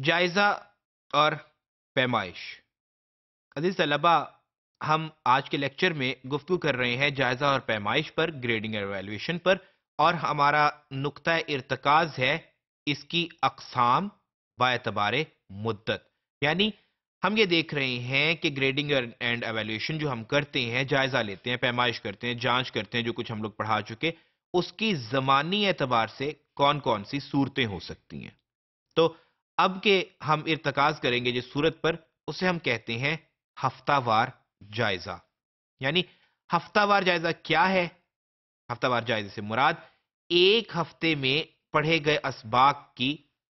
जायज़ा और पैमाइश अजीज़ तलबा हम आज के लेक्चर में गुफ्तु कर रहे हैं जायज़ा और पैमाइश पर ग्रेडिंग एवेल्यूशन पर और हमारा नुकतः इरतकाज है इसकी अकसाम बातबार मुद्दत यानी हम ये देख रहे हैं कि ग्रेडिंग एंड एवेल्यूशन जो हम करते हैं जायज़ा लेते हैं पैमाइश करते हैं जांच करते हैं जो कुछ हम लोग पढ़ा चुके उसकी ज़मानी एतबार से कौन कौन सी सूरतें हो सकती हैं तो अब के हम इरतकाज करेंगे जिस सूरत पर उसे हम कहते हैं हफ्तावार जायजा यानी हफ्तावार जायजा क्या है हफ्तावार जायजे से मुराद एक हफ्ते में पढ़े गए इसबाक की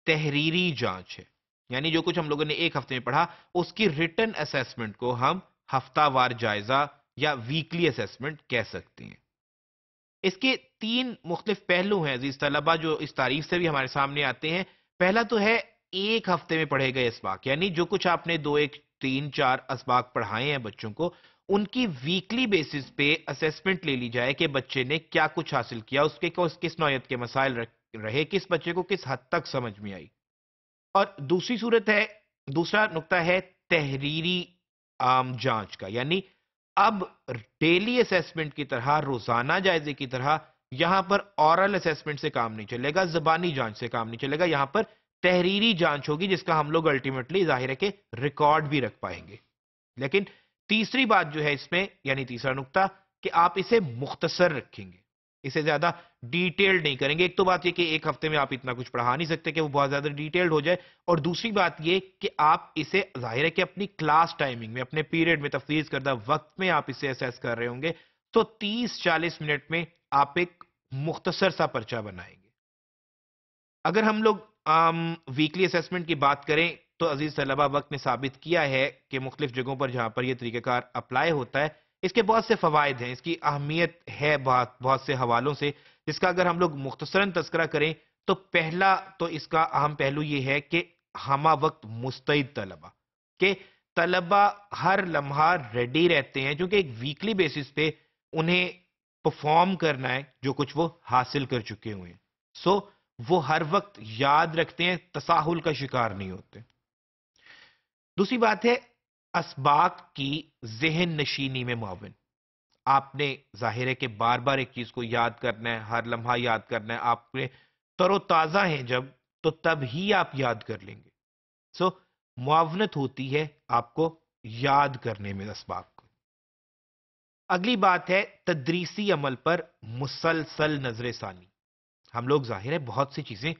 तहरीरी जांच है यानी जो कुछ हम लोगों ने एक हफ्ते में पढ़ा उसकी रिटर्न असेसमेंट को हम हफ्तावार जायजा या वीकली असेसमेंट कह सकते हैं इसके तीन मुख्तलिफ पहलू हैं अजीज तलबा जो इस तारीफ से भी हमारे सामने आते हैं पहला तो है एक हफ्ते में पढ़े गए इसबाक यानी जो कुछ आपने दो एक तीन चार इसबाक पढ़ाए हैं बच्चों को उनकी वीकली बेसिस पे असेसमेंट ले ली जाए कि बच्चे ने क्या कुछ हासिल किया उसके किस किस नौयत के मसाइल रहे किस बच्चे को किस हद तक समझ में आई और दूसरी सूरत है दूसरा नुकता है तहरीरी आम जांच का यानी अब डेली असेसमेंट की तरह रोजाना जायजे की तरह यहां पर औरल असेसमेंट से काम नहीं चलेगा जबानी जांच से काम नहीं चलेगा यहां पर तहरीरी जांच होगी जिसका हम लोग अल्टीमेटली जाहिर है कि रिकॉर्ड भी रख पाएंगे लेकिन तीसरी बात जो है इसमें यानी तीसरा नुकता कि आप इसे मुख्तसर रखेंगे इसे ज्यादा डिटेल्ड नहीं करेंगे एक तो बात यह कि एक हफ्ते में आप इतना कुछ पढ़ा नहीं सकते कि वो बहुत ज्यादा डिटेल्ड हो जाए और दूसरी बात यह कि आप इसे जाहिर है कि अपनी क्लास टाइमिंग में अपने पीरियड में तफ्ज करदा वक्त में आप इसे असेस कर रहे होंगे तो 30-40 मिनट में आप एक मुख्तसर सा पर्चा बनाएंगे अगर हम लोग वीकली असेसमेंट की बात करें तो अजीज तलबा वक्त ने साबित किया है कि मुख्तफ जगहों पर जहां पर यह तरीक़ाकार अप्लाई होता है इसके बहुत से फ़वाद हैं इसकी अहमियत है बहुत बहुत से हवालों से जिसका अगर हम लोग मुख्तसरा तस्करा करें तो पहला तो इसका अहम पहलू ये है कि हमा वक्त मुस्तैद तलबा के तलबा हर लम्हा रेडी रहते हैं क्योंकि एक वीकली बेसिस पे उन्हें परफॉर्म करना है जो कुछ वो हासिल कर चुके हुए हैं सो so, वो हर वक्त याद रखते हैं तसाहुल का शिकार नहीं होते दूसरी बात है इसबाक की जहन नशीनी में मुआवन आपने जाहिर है कि बार बार एक चीज को याद करना है हर लम्हा याद करना है आपके तरोताज़ा हैं जब तो तब ही आप याद कर लेंगे सो मुआवनत होती है आपको याद करने में इसबाक को अगली बात है तदरीसी अमल पर मुसलसल नजर सानी हम लोग जाहिर है बहुत सी चीज़ें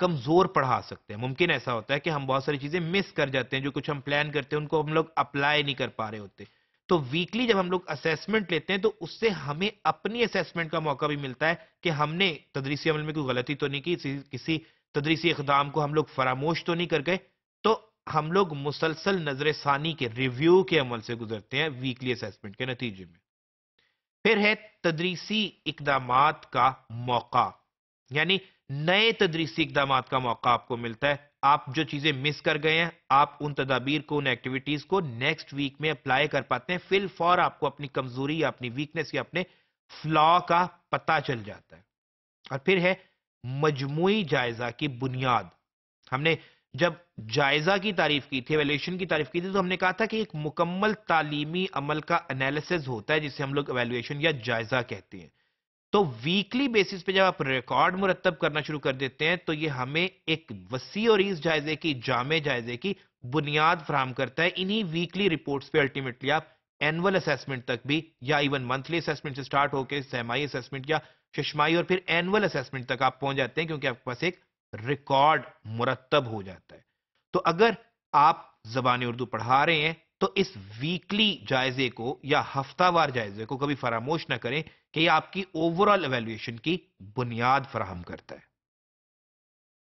कमज़ोर पढ़ा सकते हैं मुमकिन ऐसा होता है कि हम बहुत सारी चीज़ें मिस कर जाते हैं जो कुछ हम प्लान करते हैं उनको हम लोग अप्लाई नहीं कर पा रहे होते तो वीकली जब हम लोग असेसमेंट लेते हैं तो उससे हमें अपनी असेसमेंट का मौका भी मिलता है कि हमने तदरीसी अमल में कोई गलती तो नहीं की किसी तदरीसी इकदाम को हम लोग फरामोश तो नहीं कर गए तो हम लोग मुसलसल नजर सानी के रिव्यू के अमल से गुजरते हैं वीकली असेसमेंट के नतीजे में फिर है तदरीसी इकदाम का मौका यानी नए तदरीसी इकदाम का मौका आपको मिलता है आप जो चीजें मिस कर गए हैं आप उन तदाबीर को उन एक्टिविटीज को नेक्स्ट वीक में अप्लाई कर पाते हैं फिल फॉर आपको अपनी कमजोरी या अपनी वीकनेस या अपने फ्लॉ का पता चल जाता है और फिर है मजमुई जायजा की बुनियाद हमने जब जायजा की तारीफ की थी एवेल्यूशन की तारीफ की थी तो हमने कहा था कि एक मुकम्मल तालीमी अमल का एनालिसिस होता है जिसे हम लोग एवेलुएशन या जायजा कहते हैं तो वीकली बेसिस पे जब आप रिकॉर्ड मुरतब करना शुरू कर देते हैं तो ये हमें एक वसी और इस जायजे की जामे जायजे की बुनियाद फ्राहम करता है इन्हीं वीकली रिपोर्ट्स पे अल्टीमेटली आप एनुअल असेसमेंट तक भी या इवन मंथली असेसमेंट से स्टार्ट होकर सहमाई असेसमेंट या शशमाई और फिर एनुअल असेसमेंट तक आप पहुंच जाते हैं क्योंकि आपके पास एक रिकॉर्ड मुरतब हो जाता है तो अगर आप जबान उर्दू पढ़ा रहे हैं तो इस वीकली जायजे को या हफ्तावार जायजे को कभी फरामोश ना करें कि यह आपकी ओवरऑल एवेल्युएशन की बुनियाद फराहम करता है